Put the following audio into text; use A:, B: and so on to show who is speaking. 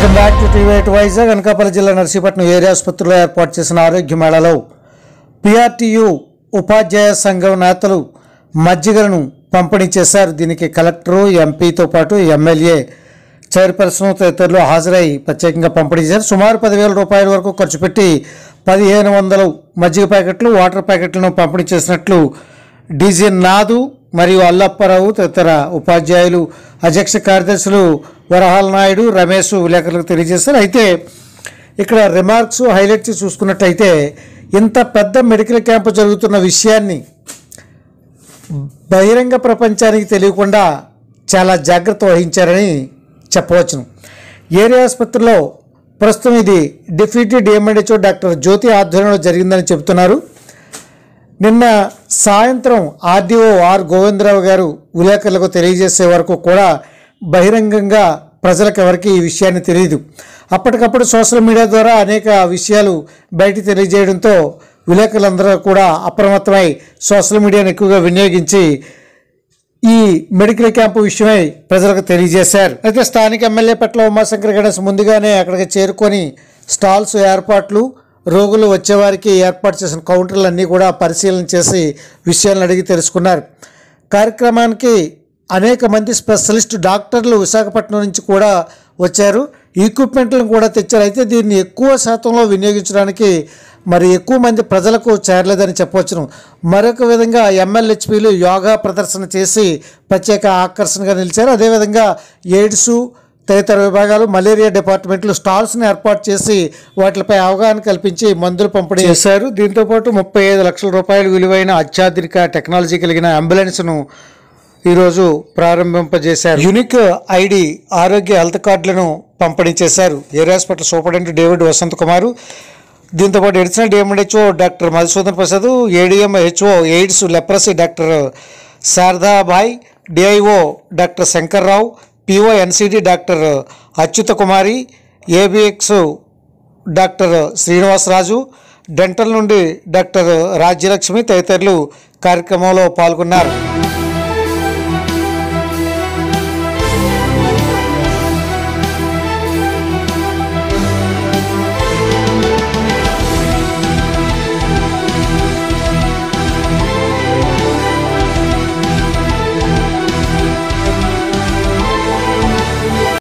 A: welcome back to TV eight Vizag Anakapalli జిల్లా Narsipatnam area ఆసుపత్రిలో ఏర్పాటు చేసిన ఆరోగ్య మేళాలో పిఆర్టీయు ఉపాధ్యాయ సంఘం నేతలు మజ్జిగలను పంపిణీ చేశారు దీనికి కలెక్టరు ఎంపీతో పాటు ఎమ్మెల్యే చైర్పర్సన్ తదితరులు హాజరై ప్రత్యేకంగా పంపిణీ చేశారు సుమారు పదివేల రూపాయల వరకు ఖర్చు పెట్టి పదిహేను వందలు మజ్జిగ ప్యాకెట్లు వాటర్ ప్యాకెట్లను పంపిణీ చేసినట్లు డీజీ నాదు మరియు అల్లప్పారావు తదితర ఉపాధ్యాయులు అధ్యక్ష కార్యదర్శులు వరహాల నాయుడు రమేష్ విలేకరులకు తెలియజేశారు అయితే ఇక్కడ రిమార్క్స్ హైలైట్ చేసి ఇంత పెద్ద మెడికల్ క్యాంప్ జరుగుతున్న విషయాన్ని బహిరంగ ప్రపంచానికి తెలియకుండా చాలా జాగ్రత్త వహించారని చెప్పవచ్చును ఏరియా ఆసుపత్రిలో ప్రస్తుతం ఇది డిప్యూటీ డిఎంఎడ్హెచ్ఓ డాక్టర్ జ్యోతి ఆధ్వర్యంలో జరిగిందని చెబుతున్నారు నిన్న సాయంత్రం ఆర్డీఓ ఆర్ గోవిందరావు గారు విలేకరులకు తెలియజేసే వరకు కూడా బహిరంగంగా ప్రజలకు ఎవరికి ఈ విషయాన్ని తెలియదు అప్పటికప్పుడు సోషల్ మీడియా ద్వారా అనేక విషయాలు బయట తెలియజేయడంతో విలేకరులందరూ కూడా అప్రమత్తమై సోషల్ మీడియాను ఎక్కువగా వినియోగించి ఈ మెడికల్ క్యాంపు విషయమై ప్రజలకు తెలియజేశారు అయితే స్థానిక ఎమ్మెల్యే పట్ల ఉమాశంకర్ గణేష్ ముందుగానే అక్కడికి చేరుకొని స్టాల్స్ ఏర్పాట్లు రోగులు వచ్చేవారికి ఏర్పాటు చేసిన కౌంటర్లన్నీ కూడా పరిశీలన చేసి విషయాలను అడిగి తెలుసుకున్నారు కార్యక్రమానికి అనేక మంది స్పెషలిస్ట్ డాక్టర్లు విశాఖపట్నం నుంచి కూడా వచ్చారు ఈక్విప్మెంట్లను కూడా తెచ్చారు అయితే దీన్ని ఎక్కువ శాతంలో వినియోగించడానికి మరి ఎక్కువ మంది ప్రజలకు చేరలేదని చెప్పవచ్చును మరొక విధంగా ఎంఎల్హెచ్పిలు యోగా ప్రదర్శన చేసి ప్రత్యేక ఆకర్షణగా నిలిచారు అదేవిధంగా ఎయిడ్స్ తదితర విభాగాలు మలేరియా డిపార్ట్మెంట్లు స్టాల్స్ని ఏర్పాటు చేసి వాటిపై అవగాహన కల్పించి మందులు పంపిణీ చేశారు దీంతోపాటు ముప్పై ఐదు లక్షల రూపాయలు విలువైన అత్యాధునిక టెక్నాలజీ కలిగిన అంబులెన్స్ను ఈరోజు ప్రారంభింపజేశారు యునిక్ ఐడి ఆరోగ్య హెల్త్ కార్డులను పంపిణీ చేశారు area hospital superintendent David Vasanth Kumar పాటు additional DMHO doctor Madhusudan Prasad ADMHO AIDS leprosy doctor Sharadabai DIO doctor Shankarrao PO NCD doctor Achyuta Kumari ABX doctor Srinivasaraju dental నుండి డాక్టర్ రాజ్యలక్ష్మి తదితరులు కార్యక్రమంలో పాల్గొన్నారు